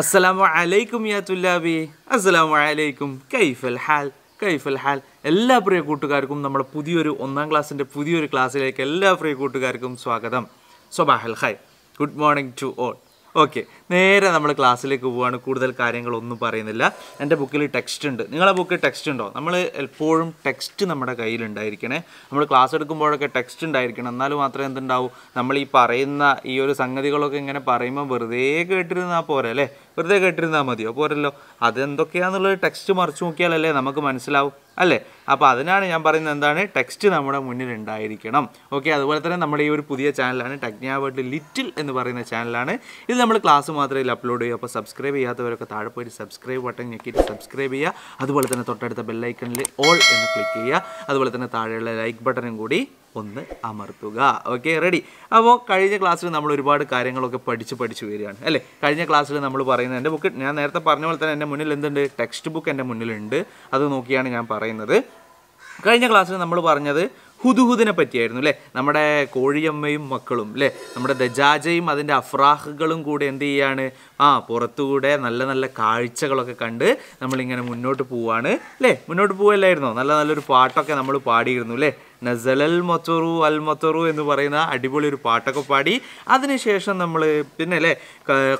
അസ്സലാമു അലൈക്കും യാ തുല്ലാബി അസ്സലാമു അലൈക്കും കൈഫൽ ഹാൽ കൈഫൽ ഹാൽ എല്ലാ പ്രിയ കൂട്ടുകാർക്കും നമ്മുടെ പുതിയൊരു ഒന്നാം ക്ലാസ്സിൻ്റെ പുതിയൊരു ക്ലാസ്സിലേക്ക് എല്ലാ പ്രിയ കൂട്ടുകാർക്കും സ്വാഗതം സൊബാഹൽ hi good morning to all okay നേരെ നമ്മൾ ക്ലാസ്സിലേക്ക് പോവാണ് കൂടുതൽ കാര്യങ്ങളൊന്നും പറയുന്നില്ല എൻ്റെ ബുക്കിൽ ടെക്സ്റ്റ് ഉണ്ട് നിങ്ങളെ ബുക്കിൽ ടെക്സ്റ്റ് ഉണ്ടോ നമ്മൾ എപ്പോഴും ടെക്സ്റ്റ് നമ്മുടെ കയ്യിലുണ്ടായിരിക്കണേ നമ്മൾ ക്ലാസ് എടുക്കുമ്പോഴൊക്കെ ടെക്സ്റ്റ് ഉണ്ടായിരിക്കണം എന്നാൽ മാത്രമേ എന്തുണ്ടാവും നമ്മൾ ഈ പറയുന്ന ഈ ഒരു സംഗതികളൊക്കെ ഇങ്ങനെ പറയുമ്പോൾ വെറുതെ കേട്ടിരുന്നാൽ പോരല്ലേ വെറുതെ കേട്ടിരുന്നാൽ മതിയോ പോരല്ലോ അതെന്തൊക്കെയാണെന്നുള്ളത് ടെക്സ്റ്റ് മറിച്ച് നോക്കിയാലല്ലേ നമുക്ക് മനസ്സിലാവും അല്ലേ അപ്പോൾ അതിനാണ് ഞാൻ പറയുന്നത് എന്താണ് ടെക്സ്റ്റ് നമ്മുടെ മുന്നിൽ ഉണ്ടായിരിക്കണം ഓക്കെ അതുപോലെ തന്നെ നമ്മുടെ ഈ ഒരു പുതിയ ചാനലാണ് ടെക്നാവേർഡ് ലിറ്റിൽ എന്ന് പറയുന്ന ചാനലാണ് ഇത് നമ്മൾ ക്ലാസ് മാത്രമേ അപ്ലോഡ് ചെയ്യുക അപ്പോൾ സബ്സ്ക്രൈബ് ചെയ്യാത്തവരൊക്കെ താഴെ പോയിട്ട് സബ്സ്ക്രൈബ് ബട്ടൺ ഞെക്കിയിട്ട് സബ്സ്ക്രൈബ് ചെയ്യുക അതുപോലെ തന്നെ തൊട്ടടുത്ത ബെല്ലൈക്കണിൽ ഓൾ എന്ന് ക്ലിക്ക് ചെയ്യുക അതുപോലെ തന്നെ താഴെയുള്ള ലൈക്ക് ബട്ടണും കൂടി ഒന്ന് അമർത്തുക ഓക്കെ റെഡി അപ്പോൾ കഴിഞ്ഞ ക്ലാസ്സിൽ നമ്മൾ ഒരുപാട് കാര്യങ്ങളൊക്കെ പഠിച്ച് പഠിച്ച് വരികയാണ് അല്ലേ കഴിഞ്ഞ ക്ലാസ്സിൽ നമ്മൾ പറയുന്നത് എൻ്റെ ബുക്ക് ഞാൻ നേരത്തെ പറഞ്ഞ പോലെ തന്നെ എൻ്റെ മുന്നിൽ എന്തുണ്ട് ടെക്സ്റ്റ് ബുക്ക് എൻ്റെ മുന്നിലുണ്ട് അത് നോക്കിയാണ് ഞാൻ പറയുന്നത് കഴിഞ്ഞ ക്ലാസ്സിൽ നമ്മൾ പറഞ്ഞത് ഹുദുഹുദിനെ പറ്റിയായിരുന്നു അല്ലേ നമ്മുടെ കോഴിയമ്മയും മക്കളും അല്ലേ നമ്മുടെ ദജാജയും അതിൻ്റെ അഫ്രാഹുകളും കൂടെ എന്ത് ചെയ്യുകയാണ് ആ പുറത്തുകൂടെ നല്ല നല്ല കാഴ്ചകളൊക്കെ കണ്ട് നമ്മളിങ്ങനെ മുന്നോട്ട് പോവാണ് അല്ലേ മുന്നോട്ട് പോവല്ലായിരുന്നോ നല്ല നല്ലൊരു പാട്ടൊക്കെ നമ്മൾ പാടിയിരുന്നു അല്ലേ നസലൽ മൊത്തറു അൽ മൊത്തറു എന്ന് പറയുന്ന അടിപൊളി ഒരു പാട്ടൊക്കെ പാടി അതിനുശേഷം നമ്മൾ പിന്നെ അല്ലേ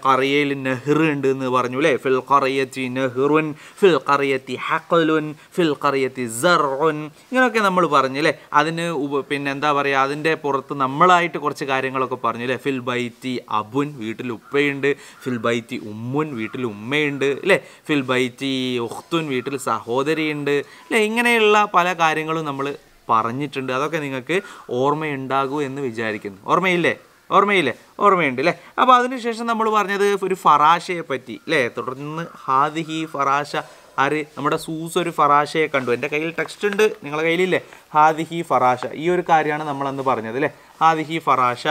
കറിയയിൽ നെഹ്ർ ഉണ്ട് എന്ന് പറഞ്ഞു അല്ലേ ഫിൽ കറിയത്തി നെഹ്റുൻ ഫിൽ കറിയത്തി ഹക്കലുൻ ഫിൽ കറിയത്തി സറുൻ ഇങ്ങനെയൊക്കെ നമ്മൾ പറഞ്ഞു അല്ലേ അതിന് പിന്നെ എന്താ പറയുക അതിൻ്റെ പുറത്ത് നമ്മളായിട്ട് കുറച്ച് കാര്യങ്ങളൊക്കെ പറഞ്ഞു അല്ലേ ഫിൽ ബൈത്തി അബുൻ വീട്ടിൽ ഉപ്പയുണ്ട് ഫിൽ ബൈ ഫിൽബൈത്തി ഉമ്മുൻ വീട്ടിൽ ഉമ്മയുണ്ട് അല്ലേ ഫിൽബൈത്തി ഒഹ്തുൻ വീട്ടിൽ സഹോദരിയുണ്ട് അല്ലേ ഇങ്ങനെയുള്ള പല കാര്യങ്ങളും നമ്മൾ പറഞ്ഞിട്ടുണ്ട് അതൊക്കെ നിങ്ങൾക്ക് ഓർമ്മയുണ്ടാകൂ എന്ന് വിചാരിക്കുന്നു ഓർമ്മയില്ലേ ഓർമ്മയില്ലേ ഓർമ്മയുണ്ട് അല്ലേ അപ്പോൾ അതിനുശേഷം നമ്മൾ പറഞ്ഞത് ഒരു ഫറാശയെ പറ്റി അല്ലേ തുടർന്ന് ഹാദിഹി ഫറാശ ആര് നമ്മുടെ സൂസ് ഒരു ഫറാശയെ കണ്ടു എൻ്റെ കയ്യിൽ ടെക്സ്റ്റ് ഉണ്ട് നിങ്ങളുടെ കയ്യിലില്ലേ ഹാദിഹി ഫറാശ ഈ ഒരു കാര്യമാണ് നമ്മളന്ന് പറഞ്ഞത് അല്ലേ ഹാദിഹി ഫറാശ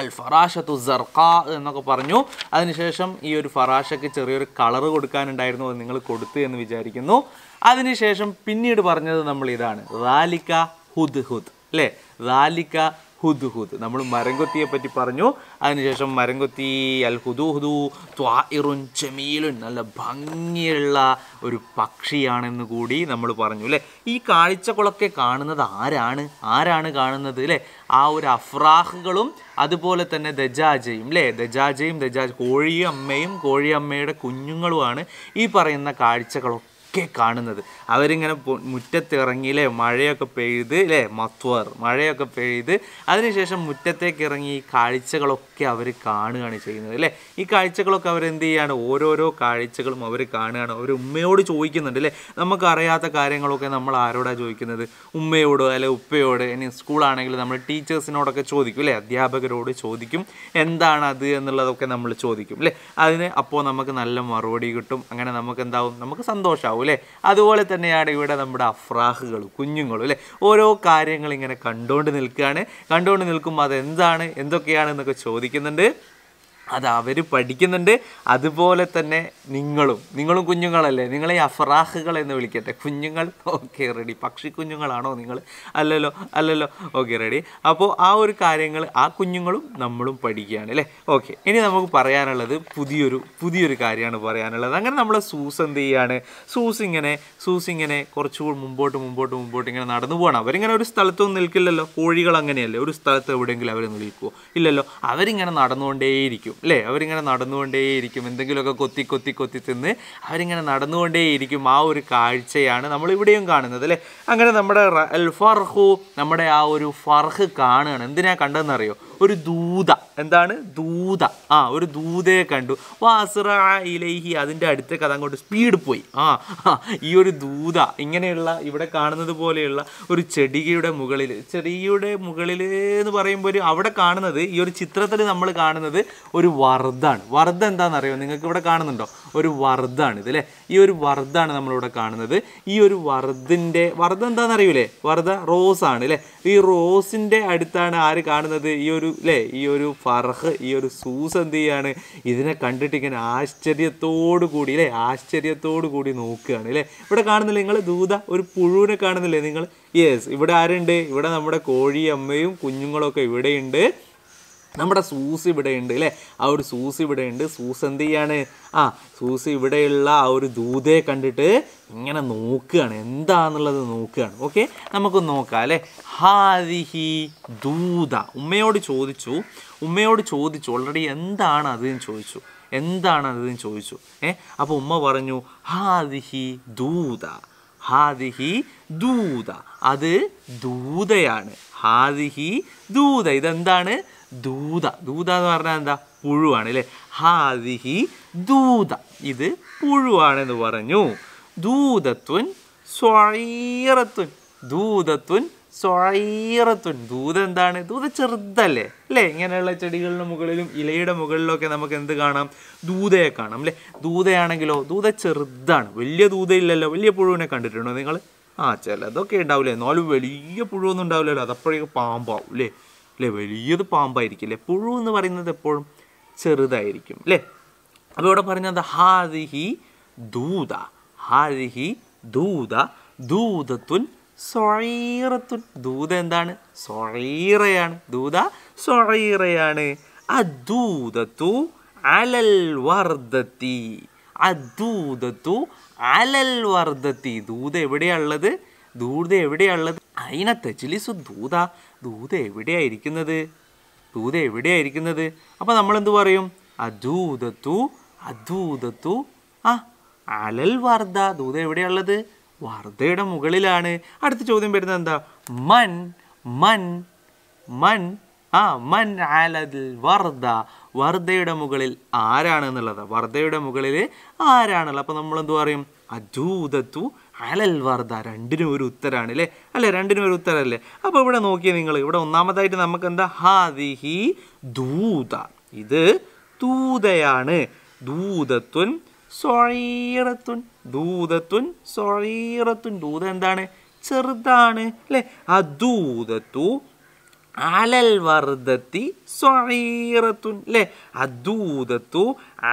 അൽ ഫറാഷത്തു സർക്കാ എന്നൊക്കെ പറഞ്ഞു അതിനുശേഷം ഈ ഒരു ഫറാഷയ്ക്ക് ചെറിയൊരു കളർ കൊടുക്കാനുണ്ടായിരുന്നു അത് നിങ്ങൾ കൊടുത്തു എന്ന് വിചാരിക്കുന്നു അതിനുശേഷം പിന്നീട് പറഞ്ഞത് നമ്മൾ ഇതാണ് റാലിക്ക ഹുദ് ഹുദ് അല്ലേ റാലിക്ക ഹുദ് ഹുദ് നമ്മൾ മരംകൊത്തിയെ പറ്റി പറഞ്ഞു അതിനുശേഷം മരംകൊത്തി അൽ ഹുദു ഹുദു ത്വാഇറുൻ ചെമീലുൻ നല്ല ഭംഗിയുള്ള ഒരു പക്ഷിയാണെന്ന് കൂടി നമ്മൾ പറഞ്ഞു അല്ലേ ഈ കാഴ്ചകളൊക്കെ കാണുന്നത് ആരാണ് ആരാണ് കാണുന്നത് അല്ലേ ആ ഒരു അഫ്രാഹുകളും അതുപോലെ തന്നെ ദജാജയും അല്ലേ ദജാജയും ദജാജ് കോഴിയമ്മയും കോഴിയമ്മയുടെ കുഞ്ഞുങ്ങളുമാണ് ഈ പറയുന്ന കാഴ്ചകളൊക്കെ ഒക്കെ കാണുന്നത് അവരിങ്ങനെ മുറ്റത്ത് അല്ലേ മഴയൊക്കെ പെയ്ത് അല്ലേ മത്വർ മഴയൊക്കെ പെയ്ത് അതിനുശേഷം മുറ്റത്തേക്ക് ഇറങ്ങി ഈ കാഴ്ചകളൊക്കെ അവർ കാണുകയാണ് ചെയ്യുന്നത് അല്ലേ ഈ കാഴ്ചകളൊക്കെ അവർ എന്ത് ചെയ്യാണ് ഓരോരോ കാഴ്ചകളും അവർ കാണുകയാണ് അവർ ഉമ്മയോട് ചോദിക്കുന്നുണ്ട് അല്ലേ നമുക്കറിയാത്ത കാര്യങ്ങളൊക്കെ നമ്മൾ ആരോടാണ് ചോദിക്കുന്നത് ഉമ്മയോട് അല്ലെ ഉപ്പയോട് ഇനി സ്കൂളാണെങ്കിൽ നമ്മൾ ടീച്ചേഴ്സിനോടൊക്കെ ചോദിക്കും അല്ലേ അധ്യാപകരോട് ചോദിക്കും എന്താണ് അത് എന്നുള്ളതൊക്കെ നമ്മൾ ചോദിക്കും അല്ലേ അതിന് അപ്പോൾ നമുക്ക് നല്ല മറുപടി കിട്ടും അങ്ങനെ നമുക്ക് എന്താവും നമുക്ക് സന്തോഷമാവും അല്ലേ അതുപോലെ തന്നെയാണ് ഇവിടെ നമ്മുടെ അഫ്രാഹുകൾ കുഞ്ഞുങ്ങളും അല്ലേ ഓരോ കാര്യങ്ങൾ ഇങ്ങനെ കണ്ടുകൊണ്ട് നിൽക്കുകയാണ് കണ്ടുകൊണ്ട് നിൽക്കുമ്പോൾ അതെന്താണ് എന്തൊക്കെയാണ് എന്നൊക്കെ ചോദിക്കുന്നുണ്ട് അത് അവർ പഠിക്കുന്നുണ്ട് അതുപോലെ തന്നെ നിങ്ങളും നിങ്ങളും കുഞ്ഞുങ്ങളല്ലേ നിങ്ങളെ അഫറാഹുകൾ എന്ന് വിളിക്കട്ടെ കുഞ്ഞുങ്ങൾ ഓക്കെ റെഡി പക്ഷി കുഞ്ഞുങ്ങളാണോ നിങ്ങൾ അല്ലല്ലോ അല്ലല്ലോ ഓക്കെ റെഡി അപ്പോൾ ആ ഒരു കാര്യങ്ങൾ ആ കുഞ്ഞുങ്ങളും നമ്മളും പഠിക്കുകയാണ് അല്ലേ ഓക്കെ ഇനി നമുക്ക് പറയാനുള്ളത് പുതിയൊരു പുതിയൊരു കാര്യമാണ് പറയാനുള്ളത് അങ്ങനെ നമ്മളെ സൂസ് എന്ത് ചെയ്യാണ് സൂസ് ഇങ്ങനെ സൂസ് ഇങ്ങനെ കുറച്ചുകൂടി മുമ്പോട്ട് മുമ്പോട്ട് മുമ്പോട്ട് ഇങ്ങനെ നടന്നു പോകണം അവരിങ്ങനെ ഒരു സ്ഥലത്തൊന്നും നിൽക്കില്ലല്ലോ കോഴികൾ അങ്ങനെയല്ലേ ഒരു സ്ഥലത്ത് എവിടെയെങ്കിലും അവർ നിൽക്കുമോ ഇല്ലല്ലോ അവരിങ്ങനെ നടന്നുകൊണ്ടേയിരിക്കും ഇരിക്കും അല്ലേ അവരിങ്ങനെ നടന്നുകൊണ്ടേയിരിക്കും എന്തെങ്കിലുമൊക്കെ കൊത്തി കൊത്തി കൊത്തി തിന്ന് അവരിങ്ങനെ നടന്നുകൊണ്ടേയിരിക്കും ആ ഒരു കാഴ്ചയാണ് നമ്മൾ ഇവിടെയും കാണുന്നത് അല്ലേ അങ്ങനെ നമ്മുടെ അൽ ഫർഹു നമ്മുടെ ആ ഒരു ഫർഹ് കാണുകയാണ് എന്തിനാ കണ്ടതെന്നറിയോ ഒരു ദൂത എന്താണ് ദൂത ആ ഒരു ദൂതയെ കണ്ടു വാസറ ഇലൈഹി അതിൻ്റെ അടുത്ത കഥ അങ്ങോട്ട് സ്പീഡ് പോയി ആ ഈ ഒരു ദൂത ഇങ്ങനെയുള്ള ഇവിടെ കാണുന്നത് പോലെയുള്ള ഒരു ചെടികയുടെ മുകളിൽ ചെടിയുടെ മുകളിൽ എന്ന് പറയുമ്പോൾ അവിടെ കാണുന്നത് ഈ ഒരു ചിത്രത്തിൽ നമ്മൾ കാണുന്നത് ഒരു ഒരു വർദ്ധ എന്താണെന്ന് എന്താണെന്നറിയോ നിങ്ങൾക്ക് ഇവിടെ കാണുന്നുണ്ടോ ഒരു വറുതാണ് ഇത് അല്ലേ ഈ ഒരു വർദ്ധാണ് നമ്മളിവിടെ കാണുന്നത് ഈ ഒരു വർദ്ധ എന്താണെന്ന് അറിയൂലേ വർദ്ധ റോസ് ആണ് അല്ലേ ഈ റോസിൻ്റെ അടുത്താണ് ആര് കാണുന്നത് ഈ ഒരു അല്ലേ ഈ ഒരു ഫർഹ് ഈ ഒരു സൂസ് എന്ത് ചെയ്യാണ് ഇതിനെ കണ്ടിട്ട് ഇങ്ങനെ ആശ്ചര്യത്തോടു കൂടി അല്ലേ ആശ്ചര്യത്തോടു കൂടി നോക്കുകയാണ് അല്ലേ ഇവിടെ കാണുന്നില്ലേ നിങ്ങൾ ദൂത ഒരു പുഴുവിനെ കാണുന്നില്ലേ നിങ്ങൾ യെസ് ഇവിടെ ആരുണ്ട് ഇവിടെ നമ്മുടെ കോഴി അമ്മയും കുഞ്ഞുങ്ങളൊക്കെ ഇവിടെയുണ്ട് നമ്മുടെ സൂസ് ഇവിടെയുണ്ട് അല്ലേ ആ ഒരു സൂസ് ഇവിടെയുണ്ട് സൂസ് എന്ത് ചെയ്യാണ് ആ സൂസ് ഇവിടെയുള്ള ആ ഒരു ദൂതയെ കണ്ടിട്ട് ഇങ്ങനെ നോക്കുകയാണ് എന്താണെന്നുള്ളത് നോക്കുകയാണ് ഓക്കെ നമുക്ക് നോക്കാം അല്ലേ ഹാദിഹി ദൂത ഉമ്മയോട് ചോദിച്ചു ഉമ്മയോട് ചോദിച്ചു ഓൾറെഡി എന്താണ് അത് ചോദിച്ചു എന്താണ് അത് ചോദിച്ചു ഏ അപ്പോൾ ഉമ്മ പറഞ്ഞു ഹാദിഹി ദൂത ഹാദിഹി ദൂത അത് ദൂതയാണ് ഹാദിഹി ദൂത ഇതെന്താണ് ദൂത ദൂത എന്ന് പറഞ്ഞാൽ എന്താ പുഴുവാണ് അല്ലേ ഹാദിഹി ദൂത ഇത് പുഴുവാണെന്ന് പറഞ്ഞു ദൂതത്വൻ സ്വറീറത്വൻ ദൂതത്വൻ സൊറീറത്തുൻ ദൂത് എന്താണ് ദൂത് ചെറുതല്ലേ അല്ലേ ഇങ്ങനെയുള്ള ചെടികളുടെ മുകളിലും ഇലയുടെ മുകളിലൊക്കെ നമുക്ക് എന്ത് കാണാം ദൂതയെ കാണാം അല്ലേ ദൂതയാണെങ്കിലോ ദൂത ചെറുതാണ് വലിയ ദൂതയില്ലല്ലോ വലിയ പുഴുവിനെ കണ്ടിട്ടുണ്ടോ നിങ്ങൾ ആ ചിലതൊക്കെ ഉണ്ടാവില്ലേ എന്നാലും വലിയ പുഴുവൊന്നും ഉണ്ടാവില്ലല്ലോ അതപ്പോഴേക്ക് പാമ്പാവും അല്ലേ അല്ലേ വലിയത് പാമ്പായിരിക്കും അല്ലേ പുഴു എന്ന് പറയുന്നത് എപ്പോഴും ചെറുതായിരിക്കും അല്ലേ അപ്പോൾ ഇവിടെ പറഞ്ഞത് ഹാദിഹി ദൂത ഹാദിഹി ദൂത ദൂതത്തുൻ സൊറീറത്തു ദൂത എന്താണ് സൊറീറയാണ് ദൂത സൊറീറയാണ് അദൂതത്തു അലൽ വർദ്ധത്തി അദൂതത്തു അലൽ വർദ്ധത്തി ദൂത എവിടെയാണുള്ളത് ദൂത എവിടെയാണുള്ളത് അയിന തെച്ചിലിസു ദൂത ദൂത എവിടെയായിരിക്കുന്നത് ദൂത എവിടെയായിരിക്കുന്നത് അപ്പോൾ നമ്മളെന്ത് പറയും അദൂതത്തു അദൂതത്തു ആ അലൽ വർദ്ധ ദൂത എവിടെയാണുള്ളത് വർദ്ധയുടെ മുകളിലാണ് അടുത്ത ചോദ്യം വരുന്നത് എന്താ മൻ മൻ മൻ ആ മൻ ആലതിൽ വർദ്ധ വർദ്ധയുടെ മുകളിൽ ആരാണ് എന്നുള്ളത് വർദ്ധയുടെ മുകളിൽ ആരാണല്ലോ അപ്പോൾ നമ്മൾ എന്തു പറയും അജൂതത്തു അലൽ വർദ്ധ രണ്ടിനും ഒരു ഉത്തരാണ് അല്ലേ അല്ലേ രണ്ടിനും ഒരു ഉത്തരല്ലേ അപ്പോൾ ഇവിടെ നോക്കിയേ നിങ്ങൾ ഇവിടെ ഒന്നാമതായിട്ട് നമുക്ക് എന്താ ഹാദിഹി ദൂത ഇത് ദൂതയാണ് ദൂതത്വൻ സൊറീറത്തുൻ ദൂതത്തുൻ സൊറീറത്തുൻ ദൂത എന്താണ് ചെറുതാണ് അല്ലെ ആ ദൂതത്തു അലൽ വർദ്ധത്തി സൊഴീറത്തുൻ അല്ലേ അദൂതത്തു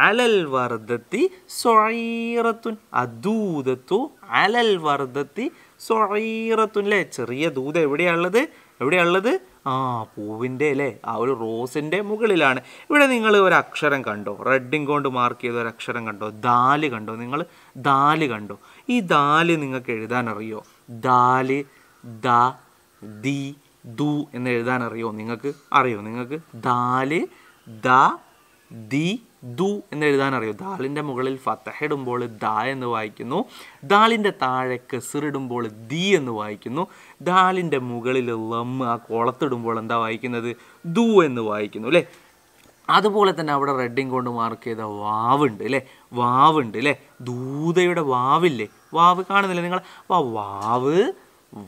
അലൽ വർദ്ധത്തി സൊഴീറത്തുൻ അദൂതത്തു അലൽ വർദ്ധത്തി സൊഴീറത്തുൻ അല്ലെ ചെറിയ ദൂത എവിടെയാണുള്ളത് എവിടെയാണുള്ളത് ആ പൂവിൻ്റെ അല്ലേ ആ ഒരു റോസിൻ്റെ മുകളിലാണ് ഇവിടെ നിങ്ങൾ ഒരു അക്ഷരം കണ്ടോ റെഡിങ് കൊണ്ട് മാർക്ക് ചെയ്ത ഒരു അക്ഷരം കണ്ടോ ദാല് കണ്ടോ നിങ്ങൾ ദാല് കണ്ടോ ഈ ദാല് നിങ്ങൾക്ക് എഴുതാൻ അറിയോ ദാല് ദ ദി ദു എന്ന് എഴുതാൻ അറിയോ നിങ്ങൾക്ക് അറിയോ നിങ്ങൾക്ക് ദാല് ദ ദി ദു എഴുതാൻ അറിയോ ദാലിൻ്റെ മുകളിൽ ഫത്തഹിടുമ്പോൾ ഇടുമ്പോൾ ദ എന്ന് വായിക്കുന്നു ദാലിൻ്റെ താഴെ കെസിറിടുമ്പോൾ ദി എന്ന് വായിക്കുന്നു ദാലിൻ്റെ മുകളിൽ ലം ആ കോളത്തിടുമ്പോൾ എന്താ വായിക്കുന്നത് ദു എന്ന് വായിക്കുന്നു അല്ലേ അതുപോലെ തന്നെ അവിടെ റെഡിങ് കൊണ്ട് മാർക്ക് ചെയ്ത വാവുണ്ട് അല്ലേ വാവുണ്ട് അല്ലേ ദൂതയുടെ വാവില്ലേ വാവ് കാണുന്നില്ലേ നിങ്ങൾ അപ്പോൾ വാവ്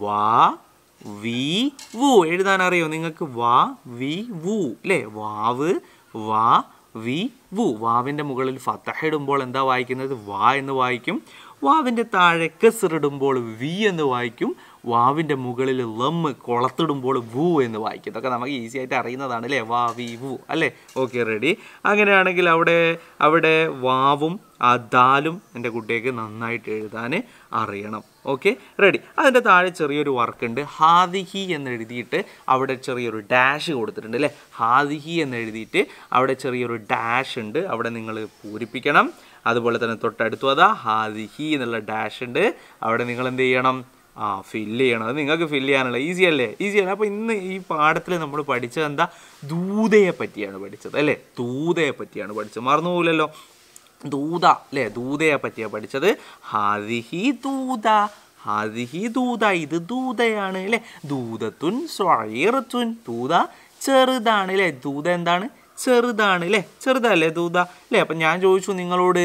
വാ വി വു എഴുതാൻ അറിയോ നിങ്ങൾക്ക് വാ വി വു അല്ലേ വാവ് വാ വി വു വാവിൻ്റെ മുകളിൽ ഫത്തഹ ഇടുമ്പോൾ എന്താ വായിക്കുന്നത് വാ എന്ന് വായിക്കും വാവിൻ്റെ താഴെ കെസറിടുമ്പോൾ വി എന്ന് വായിക്കും വാവിൻ്റെ മുകളിൽ ലം കൊളത്തിടുമ്പോൾ വു എന്ന് വായിക്കും ഇതൊക്കെ നമുക്ക് ഈസി ആയിട്ട് അറിയുന്നതാണ് അല്ലേ വാവി വു അല്ലേ ഓക്കെ റെഡി അങ്ങനെയാണെങ്കിൽ അവിടെ അവിടെ വാവും ആ ദാലും എൻ്റെ കുട്ടിക്ക് നന്നായിട്ട് എഴുതാൻ അറിയണം ഓക്കെ റെഡി അതിൻ്റെ താഴെ ചെറിയൊരു വർക്കുണ്ട് ഹാദിഹി എന്ന് എഴുതിയിട്ട് അവിടെ ചെറിയൊരു ഡാഷ് കൊടുത്തിട്ടുണ്ട് അല്ലേ ഹാദിഹി എന്ന് എഴുതിയിട്ട് അവിടെ ചെറിയൊരു ഡാഷ് ഉണ്ട് അവിടെ നിങ്ങൾ പൂരിപ്പിക്കണം അതുപോലെ തന്നെ തൊട്ടടുത്തു അതാ ഹാദിഹി എന്നുള്ള ഡാഷ് ഉണ്ട് അവിടെ നിങ്ങൾ എന്ത് ചെയ്യണം ആ ഫില്ല് ചെയ്യണം അത് നിങ്ങൾക്ക് ഫില്ല് ചെയ്യാനുള്ള ഈസി അല്ലേ ഈസി അല്ലേ അപ്പോൾ ഇന്ന് ഈ പാഠത്തിൽ നമ്മൾ പഠിച്ചത് എന്താ ദൂതയെ പറ്റിയാണ് പഠിച്ചത് അല്ലേ ദൂതയെ പറ്റിയാണ് പഠിച്ചത് മറന്നുപോകില്ലല്ലോ ദൂത അല്ലേ ദൂതയെ പറ്റിയാണ് പഠിച്ചത് ഹാദിഹി ദൂത ഹാദിഹി ദൂത ഇത് ദൂതയാണ് അല്ലേ ദൂതത്തുൻ സ്വായത്തുൻ ദൂത ചെറുതാണ് അല്ലേ ദൂത എന്താണ് ചെറുതാണ് അല്ലേ ചെറുതല്ലേ ദൂത അല്ലേ അപ്പം ഞാൻ ചോദിച്ചു നിങ്ങളോട്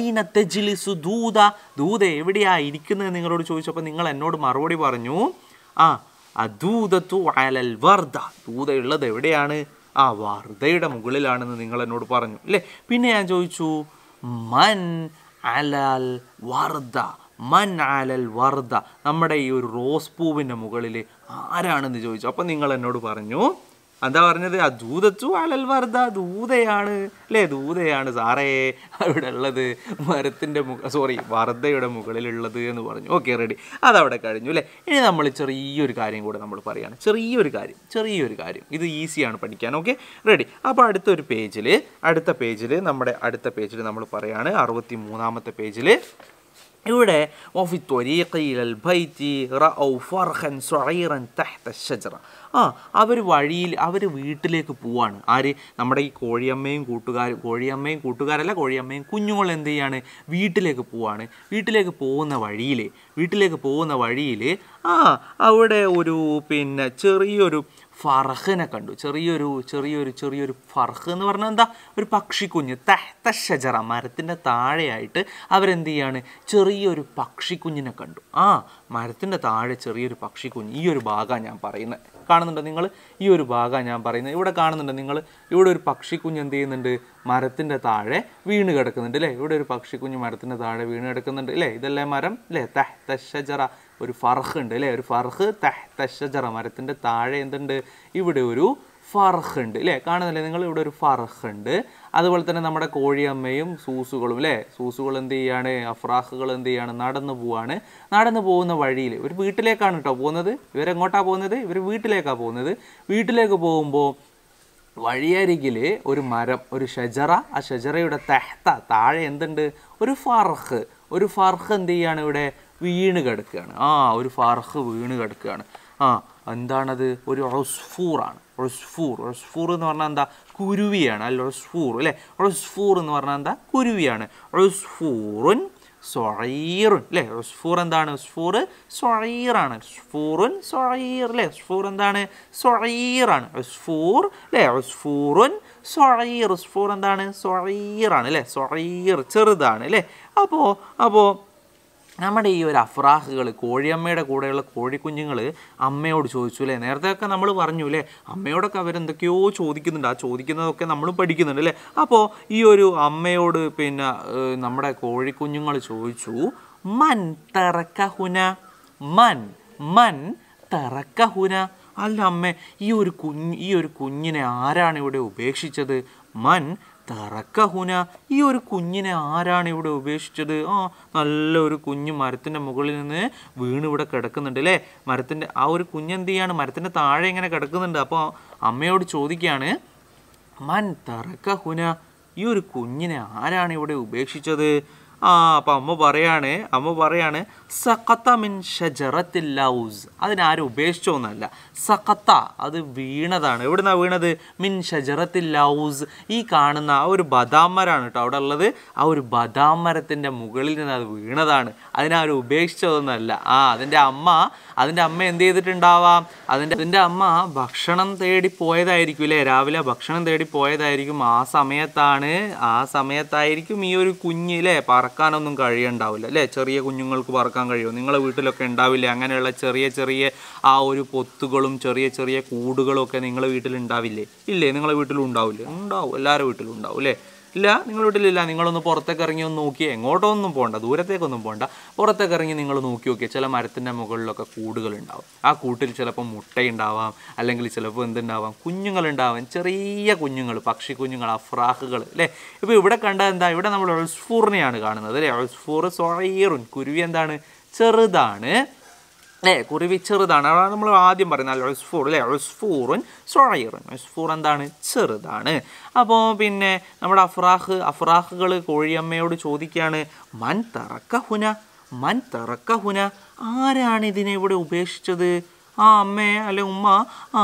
ഐന ജിലിസു ദൂത ദൂത എവിടെയാ ഇരിക്കുന്നത് നിങ്ങളോട് ചോദിച്ചപ്പോൾ നിങ്ങൾ എന്നോട് മറുപടി പറഞ്ഞു ആ അദൂതത്തു അലൽ വർദ്ധ ഉള്ളത് എവിടെയാണ് ആ വർദ്ധയുടെ മുകളിലാണെന്ന് നിങ്ങൾ എന്നോട് പറഞ്ഞു അല്ലേ പിന്നെ ഞാൻ ചോദിച്ചു മൻ അലൽ വർദ്ധ മൻ ആലൽ വർദ്ധ നമ്മുടെ ഈ ഒരു റോസ് പൂവിൻ്റെ മുകളിൽ ആരാണെന്ന് ചോദിച്ചു അപ്പം നിങ്ങൾ എന്നോട് പറഞ്ഞു എന്താ പറഞ്ഞത് ആ ദൂതച്ചു അലൽ വർദ്ധ ദൂതയാണ് അല്ലേ ദൂതയാണ് സാറേ അവിടെ ഉള്ളത് മരത്തിൻ്റെ മുക സോറി വർദ്ധയുടെ മുകളിലുള്ളത് എന്ന് പറഞ്ഞു ഓക്കെ റെഡി അതവിടെ കഴിഞ്ഞു അല്ലേ ഇനി നമ്മൾ ചെറിയൊരു കാര്യം കൂടെ നമ്മൾ പറയുകയാണ് ചെറിയൊരു കാര്യം ചെറിയൊരു കാര്യം ഇത് ഈസിയാണ് പഠിക്കാൻ ഓക്കെ റെഡി അപ്പോൾ അടുത്തൊരു പേജിൽ അടുത്ത പേജിൽ നമ്മുടെ അടുത്ത പേജിൽ നമ്മൾ പറയുകയാണ് അറുപത്തി മൂന്നാമത്തെ പേജിൽ ഇവിടെ وفي الطريق إلى البيت رأوا ഫർഹൻ سعيرا تحت ഷജറ ആ അവർ വഴിയിൽ അവർ വീട്ടിലേക്ക് പോവാണ് ആര് നമ്മുടെ ഈ കോഴിയമ്മയും കൂട്ടുകാരും കോഴിയമ്മയും കൂട്ടുകാരല്ല കോഴിയമ്മയും കുഞ്ഞുങ്ങൾ എന്ത് ചെയ്യാണ് വീട്ടിലേക്ക് പോവാണ് വീട്ടിലേക്ക് പോകുന്ന വഴിയിൽ വീട്ടിലേക്ക് പോകുന്ന വഴിയിൽ ആ അവിടെ ഒരു പിന്നെ ചെറിയൊരു ഫർഹിനെ കണ്ടു ചെറിയൊരു ചെറിയൊരു ചെറിയൊരു ഫർഹ് എന്ന് പറഞ്ഞാൽ എന്താ ഒരു പക്ഷിക്കുഞ്ഞ് തഹ്ത ഷജറ മരത്തിൻ്റെ താഴെയായിട്ട് അവരെന്ത് ചെയ്യാണ് ചെറിയൊരു പക്ഷിക്കുഞ്ഞിനെ കണ്ടു ആ മരത്തിൻ്റെ താഴെ ചെറിയൊരു പക്ഷിക്കുഞ്ഞ് ഈ ഒരു ഭാഗമാണ് ഞാൻ പറയുന്നത് കാണുന്നുണ്ട് നിങ്ങൾ ഈ ഒരു ഭാഗമാണ് ഞാൻ പറയുന്നത് ഇവിടെ കാണുന്നുണ്ട് നിങ്ങൾ ഇവിടെ ഒരു പക്ഷിക്കുഞ്ഞ് എന്ത് ചെയ്യുന്നുണ്ട് മരത്തിൻ്റെ താഴെ വീണ് കിടക്കുന്നുണ്ട് അല്ലേ ഇവിടെ ഒരു പക്ഷിക്കുഞ്ഞ് മരത്തിൻ്റെ താഴെ വീണ് കിടക്കുന്നുണ്ട് അല്ലേ ഇതല്ലേ മരം അല്ലേ തഹ്ത ഷജറ ഒരു ഫർഹ് ഉണ്ട് അല്ലേ ഒരു ഫർഹ് തഹ്തഷജറ മരത്തിൻ്റെ താഴെ എന്തുണ്ട് ഇവിടെ ഒരു ഫർഹ് ഉണ്ട് അല്ലേ കാണുന്നില്ലേ നിങ്ങൾ ഇവിടെ ഒരു ഫർഹ് ഉണ്ട് അതുപോലെ തന്നെ നമ്മുടെ കോഴിയമ്മയും സൂസുകളും അല്ലേ സൂസുകൾ എന്ത് ചെയ്യാണ് അഫ്രാഹുകൾ എന്ത് ചെയ്യാണ് നടന്നു പോവാണ് നടന്നു പോകുന്ന വഴിയിൽ ഒരു വീട്ടിലേക്കാണ് കേട്ടോ പോകുന്നത് ഇവരെങ്ങോട്ടാണ് പോകുന്നത് ഇവർ വീട്ടിലേക്കാണ് പോകുന്നത് വീട്ടിലേക്ക് പോകുമ്പോൾ വഴിയരികിൽ ഒരു മരം ഒരു ഷജറ ആ ഷജറയുടെ തെഹ്ത താഴെ എന്തുണ്ട് ഒരു ഫർഹ് ഒരു ഫർഹ് എന്ത് ചെയ്യാണ് ഇവിടെ വീണ് കിടക്കുകയാണ് ആ ഒരു ഫർഹ് വീണ് കിടക്കുകയാണ് ആ എന്താണത് ഒരു ആണ് ഒസ്ഫൂർ ഒസ്ഫൂർ എന്ന് പറഞ്ഞാൽ എന്താ കുരുവിയാണ് അല്ല ഒസ്ഫൂർ അല്ലേ ഒസ്ഫൂർ എന്ന് പറഞ്ഞാൽ എന്താ കുരുവിയാണ് ഒസ്ഫൂറുൻ സൊഴീറുൻ അല്ലേ ഒസ്ഫൂർ എന്താണ് ഒസ്ഫൂർ സൊഴീറാണ് ഒസ്ഫൂറുൻ സൊഴീർ അല്ലേ ഒസ്ഫൂർ എന്താണ് സൊഴീറാണ് ഒസ്ഫൂർ അല്ലേ ഒസ്ഫൂറുൻ സൊഴീർ ഒസ്ഫൂർ എന്താണ് സൊഴീറാണ് അല്ലേ സൊഴീർ ചെറുതാണ് അല്ലേ അപ്പോൾ അപ്പോൾ നമ്മുടെ ഈ ഒരു അഫ്രാഹുകൾ കോഴിയമ്മയുടെ കൂടെയുള്ള കോഴിക്കുഞ്ഞുങ്ങൾ അമ്മയോട് ചോദിച്ചു അല്ലേ നേരത്തെയൊക്കെ നമ്മൾ പറഞ്ഞു അല്ലേ അമ്മയോടൊക്കെ അവരെന്തൊക്കെയോ ചോദിക്കുന്നുണ്ട് ആ ചോദിക്കുന്നതൊക്കെ നമ്മൾ പഠിക്കുന്നുണ്ട് അല്ലേ അപ്പോൾ ഈ ഒരു അമ്മയോട് പിന്നെ നമ്മുടെ കോഴിക്കുഞ്ഞുങ്ങൾ ചോദിച്ചു മൻ തറക്കഹുന മൻ മൻ തറക്കഹുന അല്ല അമ്മ ഈ ഒരു കുഞ്ഞ് ഈ ഒരു കുഞ്ഞിനെ ആരാണ് ഇവിടെ ഉപേക്ഷിച്ചത് മൻ തറക്ക ഹുന ഈ ഒരു കുഞ്ഞിനെ ആരാണ് ഇവിടെ ഉപേക്ഷിച്ചത് ആ നല്ല ഒരു കുഞ്ഞ് മരത്തിൻ്റെ മുകളിൽ നിന്ന് വീണ് ഇവിടെ കിടക്കുന്നുണ്ട് അല്ലേ മരത്തിൻ്റെ ആ ഒരു കുഞ്ഞെന്ത് ചെയ്യാണ് മരത്തിൻ്റെ താഴെ ഇങ്ങനെ കിടക്കുന്നുണ്ട് അപ്പോൾ അമ്മയോട് ചോദിക്കുകയാണ് മൻ തറക്ക ഹുന ഈ ഒരു കുഞ്ഞിനെ ആരാണ് ഇവിടെ ഉപേക്ഷിച്ചത് ആ അപ്പൊ അമ്മ പറയാണ് അമ്മ പറയാണ് സഖത്ത മിൻ ഷജറത്തിൽ ലൗസ് അതിനാരും ഉപേക്ഷിച്ചൊന്നല്ല സഖത്ത അത് വീണതാണ് എവിടുന്നാണ് വീണത് മിൻ ഷജറത്തിൽ ലൗസ് ഈ കാണുന്ന ആ ഒരു ബദാം മരമാണ് കേട്ടോ അവിടെ ഉള്ളത് ആ ഒരു ബദാം മരത്തിൻ്റെ മുകളിൽ നിന്ന് അത് വീണതാണ് അതിനാരും ഉപേക്ഷിച്ചതൊന്നല്ല ആ അതിൻ്റെ അമ്മ അതിൻ്റെ അമ്മ എന്ത് ചെയ്തിട്ടുണ്ടാവാം അതിൻ്റെ അതിൻ്റെ അമ്മ ഭക്ഷണം തേടി പോയതായിരിക്കും അല്ലേ രാവിലെ ഭക്ഷണം തേടി പോയതായിരിക്കും ആ സമയത്താണ് ആ സമയത്തായിരിക്കും ഈ ഒരു കുഞ്ഞിലെ പറ പറക്കാനൊന്നും കഴിയണ്ടാവില്ല അല്ലേ ചെറിയ കുഞ്ഞുങ്ങൾക്ക് പറക്കാൻ കഴിയുമോ നിങ്ങളെ വീട്ടിലൊക്കെ ഉണ്ടാവില്ല അങ്ങനെയുള്ള ചെറിയ ചെറിയ ആ ഒരു പൊത്തുകളും ചെറിയ ചെറിയ കൂടുകളും ഒക്കെ നിങ്ങളെ വീട്ടിൽ ഉണ്ടാവില്ലേ ഇല്ലേ നിങ്ങളെ വീട്ടിലും ഉണ്ടാവില്ലേ ഉണ്ടാവും എല്ലാവരുടെ വീട്ടിലും ഉണ്ടാവും അല്ലേ ഇല്ല നിങ്ങളുടെ വീട്ടിലില്ല നിങ്ങളൊന്ന് പുറത്തേക്ക് ഇറങ്ങി ഒന്ന് നോക്കി എങ്ങോട്ടൊന്നും പോകണ്ട ദൂരത്തേക്കൊന്നും പോകണ്ട പുറത്തേക്ക് ഇറങ്ങി നിങ്ങൾ നോക്കി നോക്കി ചില മരത്തിൻ്റെ മുകളിലൊക്കെ ഉണ്ടാവും ആ കൂട്ടിൽ ചിലപ്പോൾ മുട്ടയുണ്ടാവാം അല്ലെങ്കിൽ ചിലപ്പോൾ എന്തുണ്ടാവാം കുഞ്ഞുങ്ങളുണ്ടാവാം ചെറിയ കുഞ്ഞുങ്ങൾ പക്ഷി കുഞ്ഞുങ്ങൾ അഫ്രാഹുകൾ അല്ലേ ഇപ്പോൾ ഇവിടെ കണ്ട എന്താ ഇവിടെ നമ്മൾ ഒൾസ്ഫൂറിനെയാണ് കാണുന്നത് അല്ലേ ഒൾസ്ഫൂർ സോയറും കുരുവി എന്താണ് ചെറുതാണ് ഏ കുറിവി ചെറുതാണ് അതാണ് നമ്മൾ ആദ്യം പറയുന്നത് അലോസ്ഫൂർ അല്ലേ ഒസ്ഫൂറുൻ സൊഴയറുൻ അലോസ്ഫൂർ എന്താണ് ചെറുതാണ് അപ്പോൾ പിന്നെ നമ്മുടെ അഫ്രാഹ് അഫ്രാഹുകൾ കോഴിയമ്മയോട് ചോദിക്കുകയാണ് മൻ തറക്ക ഹുന മൻ തറക്ക ഹുന ആരാണ് ഇതിനെ ഇവിടെ ഉപേക്ഷിച്ചത് ആ അമ്മേ അല്ലെ ഉമ്മ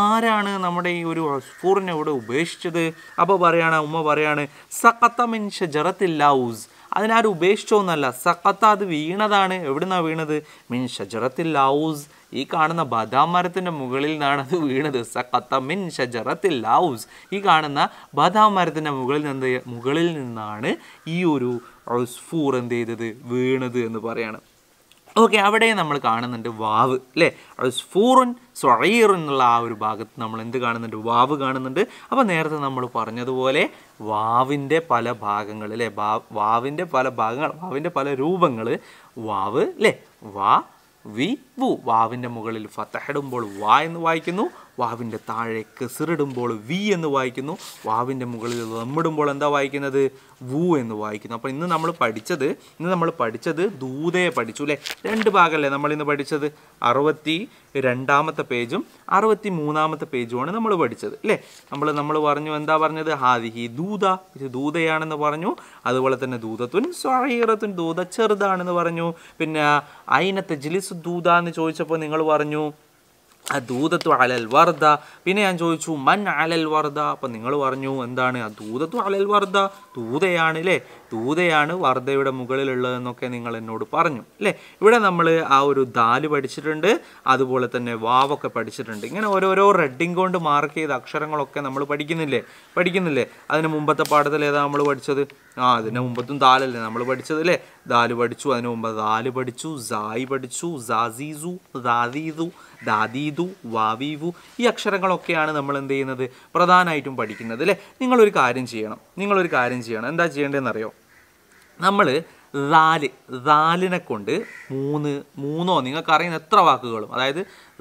ആരാണ് നമ്മുടെ ഈ ഒരു ഒസ്ഫൂറിനെ ഇവിടെ ഉപേക്ഷിച്ചത് അപ്പോൾ പറയുകയാണ് ഉമ്മ പറയാണ് സക്കത്തമിൻ ഷജറത്തിൽ ലൗസ് അതിനാരും ഉപേക്ഷിച്ചോന്നല്ല സഖത്ത അത് വീണതാണ് എവിടുന്നാണ് വീണത് മിൻ ഷജറത്തിൽ ലൗസ് ഈ കാണുന്ന ബദാം മരത്തിൻ്റെ മുകളിൽ നിന്നാണ് അത് വീണത് സക്കത്ത മിൻ ഷജറത്തിൽ ലൗസ് ഈ കാണുന്ന ബദാം മരത്തിൻ്റെ മുകളിൽ നിന്ന് മുകളിൽ നിന്നാണ് ഈ ഒരു ഉസ്ഫൂർ എന്ത് ചെയ്തത് വീണത് എന്ന് പറയാണ് ഓക്കെ അവിടെ നമ്മൾ കാണുന്നുണ്ട് വാവ് അല്ലേ ഫൂറുൻ സ്വഴീർ എന്നുള്ള ആ ഒരു ഭാഗത്ത് നമ്മൾ എന്ത് കാണുന്നുണ്ട് വാവ് കാണുന്നുണ്ട് അപ്പോൾ നേരത്തെ നമ്മൾ പറഞ്ഞതുപോലെ വാവിൻ്റെ പല ഭാഗങ്ങൾ അല്ലേ വാവിൻ്റെ പല ഭാഗങ്ങൾ വാവിൻ്റെ പല രൂപങ്ങൾ വാവ് അല്ലേ വാ വി വു വാവിൻ്റെ മുകളിൽ ഫത്തഹിടുമ്പോൾ വാ എന്ന് വായിക്കുന്നു വാവിൻ്റെ താഴെ കെസിറിടുമ്പോൾ വി എന്ന് വായിക്കുന്നു വാവിൻ്റെ മുകളിൽ നമ്മിടുമ്പോൾ എന്താ വായിക്കുന്നത് വു എന്ന് വായിക്കുന്നു അപ്പോൾ ഇന്ന് നമ്മൾ പഠിച്ചത് ഇന്ന് നമ്മൾ പഠിച്ചത് ദൂതയെ പഠിച്ചു അല്ലേ രണ്ട് ഭാഗമല്ലേ നമ്മൾ ഇന്ന് പഠിച്ചത് അറുപത്തി രണ്ടാമത്തെ പേജും അറുപത്തി മൂന്നാമത്തെ പേജുമാണ് നമ്മൾ പഠിച്ചത് അല്ലേ നമ്മൾ നമ്മൾ പറഞ്ഞു എന്താ പറഞ്ഞത് ഹാദിഹി ദൂത ഇത് ദൂതയാണെന്ന് പറഞ്ഞു അതുപോലെ തന്നെ ദൂതത്വൻ സ്വാഹീറത്തുൻ ദൂത ചെറുതാണെന്ന് പറഞ്ഞു പിന്നെ അയിനത്തെ ജിലിസ് ദൂത എന്ന് ചോദിച്ചപ്പോൾ നിങ്ങൾ പറഞ്ഞു അദൂതത്വ അലൽ വർദ്ധ പിന്നെ ഞാൻ ചോദിച്ചു മൻ അലൽ വർദ്ധ അപ്പം നിങ്ങൾ പറഞ്ഞു എന്താണ് അദൂതത്വ അലൽ വർദ്ധ ദൂതയാണ് അല്ലേ തൂതയാണ് വർദ്ധയുടെ മുകളിലുള്ളതെന്നൊക്കെ നിങ്ങൾ എന്നോട് പറഞ്ഞു അല്ലേ ഇവിടെ നമ്മൾ ആ ഒരു ദാല് പഠിച്ചിട്ടുണ്ട് അതുപോലെ തന്നെ വാവൊക്കെ പഠിച്ചിട്ടുണ്ട് ഇങ്ങനെ ഓരോരോ റെഡിങ് കൊണ്ട് മാർക്ക് ചെയ്ത അക്ഷരങ്ങളൊക്കെ നമ്മൾ പഠിക്കുന്നില്ലേ പഠിക്കുന്നില്ലേ അതിന് മുമ്പത്തെ പാഠത്തിൽ ഏതാ നമ്മൾ പഠിച്ചത് ആ അതിന് മുമ്പത്തും ദാലല്ലേ നമ്മൾ പഠിച്ചത് അല്ലേ ദാല് പഠിച്ചു അതിന് മുമ്പ് ദാല് പഠിച്ചു സായി പഠിച്ചു സാസീസു ദാദീതു ദാദീതു വാവീവു ഈ അക്ഷരങ്ങളൊക്കെയാണ് നമ്മൾ എന്ത് ചെയ്യുന്നത് പ്രധാനമായിട്ടും പഠിക്കുന്നത് അല്ലേ നിങ്ങളൊരു കാര്യം ചെയ്യണം നിങ്ങളൊരു കാര്യം ചെയ്യണം എന്താ അറിയോ നമ്മൾ റാല് റാലിനെ കൊണ്ട് മൂന്ന് മൂന്നോ നിങ്ങൾക്ക് അറിയുന്ന എത്ര വാക്കുകളും അതായത്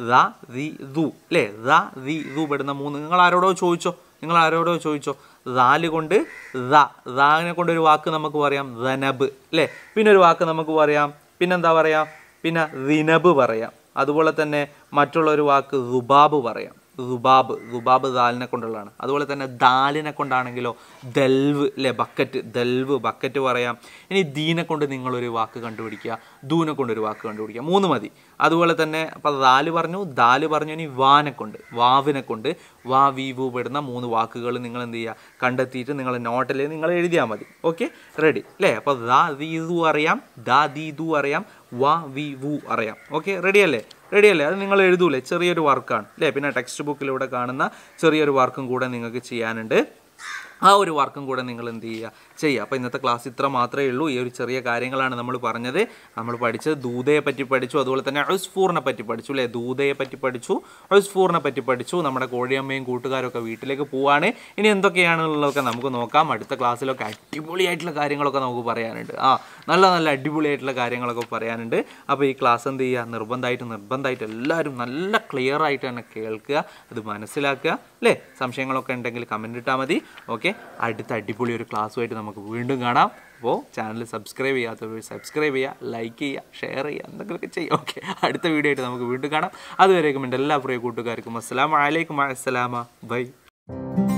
റാ റി റു അല്ലേ റാ റി റു പെടുന്ന മൂന്ന് നിങ്ങൾ ആരോടോ ചോദിച്ചോ നിങ്ങൾ ആരോടോ ചോദിച്ചോ റാല് കൊണ്ട് റാ റാനെ കൊണ്ട് ഒരു വാക്ക് നമുക്ക് പറയാം റനബ് അല്ലേ പിന്നെ ഒരു വാക്ക് നമുക്ക് പറയാം പിന്നെന്താ പറയാം പിന്നെ റിനബ് പറയാം അതുപോലെ തന്നെ മറ്റുള്ള ഒരു വാക്ക് റുബാബ് പറയാം റുബാബ് റുബാബ് ദാലിനെ കൊണ്ടുള്ളതാണ് അതുപോലെ തന്നെ ദാലിനെ കൊണ്ടാണെങ്കിലോ ദൽവ് അല്ലെ ബക്കറ്റ് ദൽവ് ബക്കറ്റ് പറയാം ഇനി ദീനെ കൊണ്ട് നിങ്ങളൊരു വാക്ക് കണ്ടുപിടിക്കുക ദൂനെ കൊണ്ടൊരു വാക്ക് കണ്ടുപിടിക്കുക മൂന്ന് മതി അതുപോലെ തന്നെ അപ്പോൾ ദാല് പറഞ്ഞു ദാല് പറഞ്ഞു ഇനി വാനെ കൊണ്ട് വാവിനെ കൊണ്ട് വാ വീവു പെടുന്ന മൂന്ന് വാക്കുകൾ നിങ്ങൾ എന്ത് ചെയ്യുക കണ്ടെത്തിയിട്ട് നിങ്ങൾ നോട്ടിൽ നിങ്ങൾ എഴുതിയാൽ മതി ഓക്കെ റെഡി അല്ലേ അപ്പോൾ ദാ ദീതു അറിയാം ദാ ദീതു അറിയാം വാ വി വു അറിയാം ഓക്കെ റെഡി അല്ലേ റെഡി അല്ലേ അത് നിങ്ങൾ എഴുതൂലേ ചെറിയൊരു വർക്കാണ് അല്ലേ പിന്നെ ടെക്സ്റ്റ് ബുക്കിലൂടെ കാണുന്ന ചെറിയൊരു വർക്കും കൂടെ നിങ്ങൾക്ക് ചെയ്യാനുണ്ട് ആ ഒരു വർക്കും കൂടെ നിങ്ങൾ എന്ത് ചെയ്യുക ചെയ്യുക അപ്പോൾ ഇന്നത്തെ ക്ലാസ് ഇത്ര മാത്രമേ ഉള്ളൂ ഈ ഒരു ചെറിയ കാര്യങ്ങളാണ് നമ്മൾ പറഞ്ഞത് നമ്മൾ പഠിച്ചത് ദൂതയെ പറ്റി പഠിച്ചു അതുപോലെ തന്നെ അഴുസ്ഫൂറിനെ പറ്റി പഠിച്ചു അല്ലേ ദൂതയെ പറ്റി പഠിച്ചു അഴുസ്ഫൂറിനെ പറ്റി പഠിച്ചു നമ്മുടെ കോഴിയമ്മയും കൂട്ടുകാരൊക്കെ വീട്ടിലേക്ക് പോവാണ് ഇനി ഉള്ളതൊക്കെ നമുക്ക് നോക്കാം അടുത്ത ക്ലാസ്സിലൊക്കെ അടിപൊളിയായിട്ടുള്ള കാര്യങ്ങളൊക്കെ നമുക്ക് പറയാനുണ്ട് ആ നല്ല നല്ല അടിപൊളിയായിട്ടുള്ള കാര്യങ്ങളൊക്കെ പറയാനുണ്ട് അപ്പോൾ ഈ ക്ലാസ് എന്ത് ചെയ്യുക നിർബന്ധമായിട്ട് നിർബന്ധമായിട്ട് എല്ലാവരും നല്ല ക്ലിയർ ആയിട്ട് തന്നെ കേൾക്കുക അത് മനസ്സിലാക്കുക അല്ലേ സംശയങ്ങളൊക്കെ ഉണ്ടെങ്കിൽ കമൻറ്റ് ഇട്ടാൽ മതി ഓക്കെ അടുത്ത അടിപൊളി ഒരു ക്ലാസ്സുമായിട്ട് നമുക്ക് നമുക്ക് വീണ്ടും കാണാം അപ്പോൾ ചാനൽ സബ്സ്ക്രൈബ് ചെയ്യാത്തവർ സബ്സ്ക്രൈബ് ചെയ്യുക ലൈക്ക് ചെയ്യുക ഷെയർ ചെയ്യുക എന്തെങ്കിലുമൊക്കെ ചെയ്യുക ഓക്കെ അടുത്ത വീഡിയോ ആയിട്ട് നമുക്ക് വീണ്ടും കാണാം അതുവരേക്കും എൻ്റെ എല്ലാ പ്രിയ കൂട്ടുകാർക്കും അസ്സാം വലൈക്കും അസ്സലാമ ബൈ